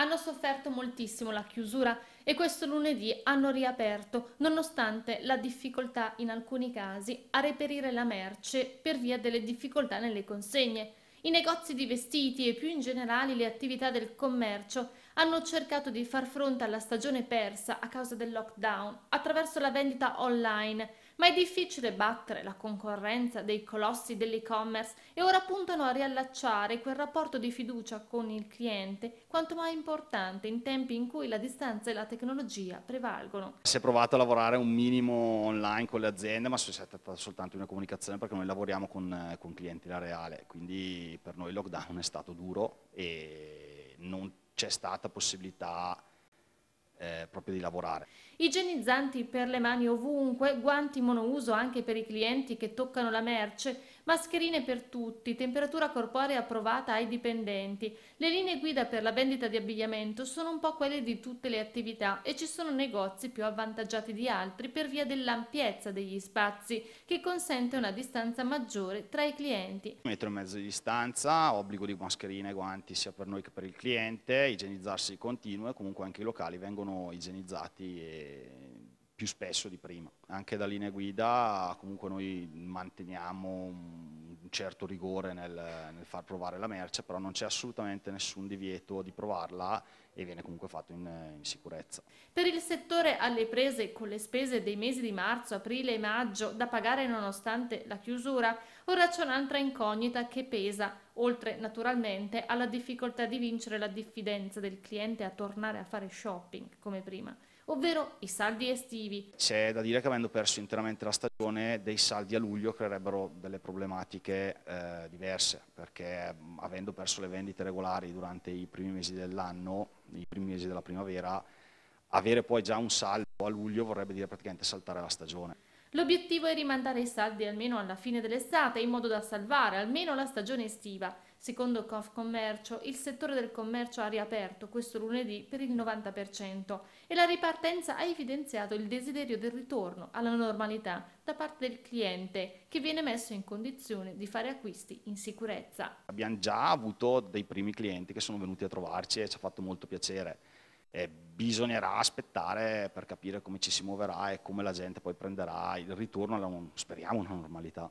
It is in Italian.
hanno sofferto moltissimo la chiusura e questo lunedì hanno riaperto, nonostante la difficoltà in alcuni casi a reperire la merce per via delle difficoltà nelle consegne. I negozi di vestiti e più in generale le attività del commercio hanno cercato di far fronte alla stagione persa a causa del lockdown attraverso la vendita online ma è difficile battere la concorrenza dei colossi dell'e-commerce e ora puntano a riallacciare quel rapporto di fiducia con il cliente quanto mai importante in tempi in cui la distanza e la tecnologia prevalgono. Si è provato a lavorare un minimo online con le aziende, ma si è trattata soltanto di una comunicazione perché noi lavoriamo con, con clientela reale, quindi per noi il lockdown è stato duro e non c'è stata possibilità eh, proprio di lavorare. Igienizzanti per le mani ovunque, guanti monouso anche per i clienti che toccano la merce, mascherine per tutti, temperatura corporea approvata ai dipendenti. Le linee guida per la vendita di abbigliamento sono un po' quelle di tutte le attività e ci sono negozi più avvantaggiati di altri per via dell'ampiezza degli spazi che consente una distanza maggiore tra i clienti. Un metro e mezzo di distanza, obbligo di mascherine e guanti sia per noi che per il cliente, igienizzarsi continuo e comunque anche i locali vengono igienizzati e più spesso di prima. Anche da linea guida comunque noi manteniamo un certo rigore nel, nel far provare la merce, però non c'è assolutamente nessun divieto di provarla e viene comunque fatto in, in, sicurezza. Per il settore alle prese con le spese dei mesi di marzo, aprile e maggio da pagare nonostante la chiusura, ora c'è un'altra incognita che pesa, oltre naturalmente alla difficoltà di vincere la diffidenza del cliente a tornare a fare shopping come prima ovvero i saldi estivi. C'è da dire che avendo perso interamente la stagione, dei saldi a luglio creerebbero delle problematiche eh, diverse, perché avendo perso le vendite regolari durante i primi mesi dell'anno, i primi mesi della primavera, avere poi già un saldo a luglio vorrebbe dire praticamente saltare la stagione. L'obiettivo è rimandare i saldi almeno alla fine dell'estate in modo da salvare almeno la stagione estiva. Secondo Confcommercio, il settore del commercio ha riaperto questo lunedì per il 90% e la ripartenza ha evidenziato il desiderio del ritorno alla normalità da parte del cliente che viene messo in condizione di fare acquisti in sicurezza. Abbiamo già avuto dei primi clienti che sono venuti a trovarci e ci ha fatto molto piacere eh, bisognerà aspettare per capire come ci si muoverà e come la gente poi prenderà il ritorno alla, speriamo, alla normalità.